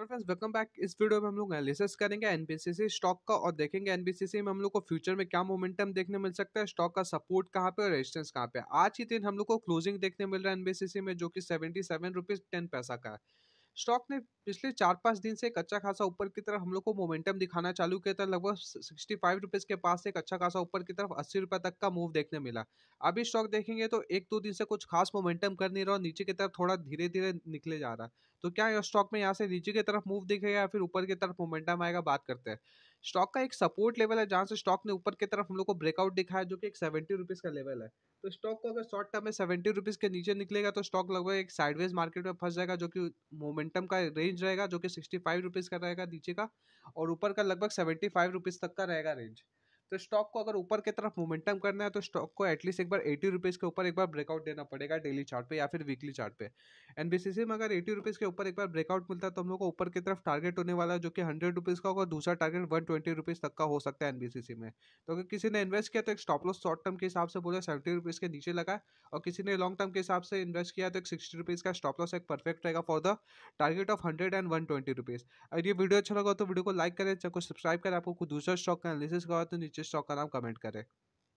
तो friends welcome back इस video में हम लोग एनालिसिस करेंगे एनबीसीसी स्टॉक का और देखेंगे एनबीसीसी में हम लोग को फ्यूचर में क्या मोमेंटम देखने मिल सकता है स्टॉक का सपोर्ट कहाँ पे और रेजिस्टेंस कहाँ पे आज ही दिन हम लोग को क्लोजिंग देखने मिल रहा है एनबीसीसी में जो कि सेवेंटी सेवन रुपीज टेन पैसा का है स्टॉक ने पिछले चार पांच दिन से एक अच्छा खासा ऊपर की तरफ हम लोग को मोमेंटम दिखाना चालू किया था लगभग सिक्सटी फाइव रुपीज़ के पास एक अच्छा खासा ऊपर की तरफ अस्सी रुपए तक का मूव देखने मिला अभी स्टॉक देखेंगे तो एक दो दिन से कुछ खास मोमेंटम कर नहीं रहा और नीचे की तरफ थोड़ा धीरे धीरे निकले जा रहा तो क्या स्टॉक में यहाँ से नीचे की तरफ मूव दिखेगा या फिर ऊपर की तरफ मोमेंटम आएगा बात करते हैं स्टॉक का एक सपोर्ट लेवल है जहाँ से स्टॉक ने ऊपर की तरफ हम लोग को ब्रेकआउट दिखाया जो कि एक सेवेंटी रुपीज़ का लेवल है तो स्टॉक को अगर शॉर्ट टर्म में सेवेंटी रुपीज़ के नीचे निकलेगा तो स्टॉक लगभग एक साइडवेज मार्केट में फंस जाएगा जो कि मोमेंटम का रेंज रहेगा जो कि सिक्सटी फाइव रुपीज़ का रहेगा नीचे का और ऊपर का लगभग सेवेंटी फाइव रुपीज़ तक का रहेगा रेंज तो स्टॉक को अगर ऊपर की तरफ मोमेंटम करना है तो स्टॉक को एटलीस्ट एक बार एटी रुपीज़ के ऊपर एक बार ब्रेकआउट देना पड़ेगा डेली चार्ट पे या फिर वीकली चार्ट पे एनबीसीसी में अगर एटी रुपीज़ के ऊपर एक बार ब्रेकआउट मिलता है तो हम लोग को ऊपर की तरफ टारगेट होने वाला है जो कि हंड्रेड रुपीज़ का होगा दूसरा टारगेट वन ट्वेंटी रुपीज़ तक का हो सकता है एनबीसीसी में तो अगर किसी ने इन्वेस्ट किया तो एक स्टॉप लॉस शॉर्ट टर्म के हिसाब से बोला सेवेंटी रुपीज़ के नीचे लगा और किसी ने लॉन्ग टर्म के हिसाब से इन्वेस्ट किया तो एक सिक्सटी रुपीज़ का स्टॉप लॉस एक परफेक्ट रहेगा for the target of hundred and one twenty rupees अगर ये वीडियो अच्छा लगा तो वीडियो को लाइक करें चाहे को सब्सक्राइब करें आपको दूसरा स्टॉक का एनालिसिस का तो नीचे जिस शॉ का नाम कमेंट करें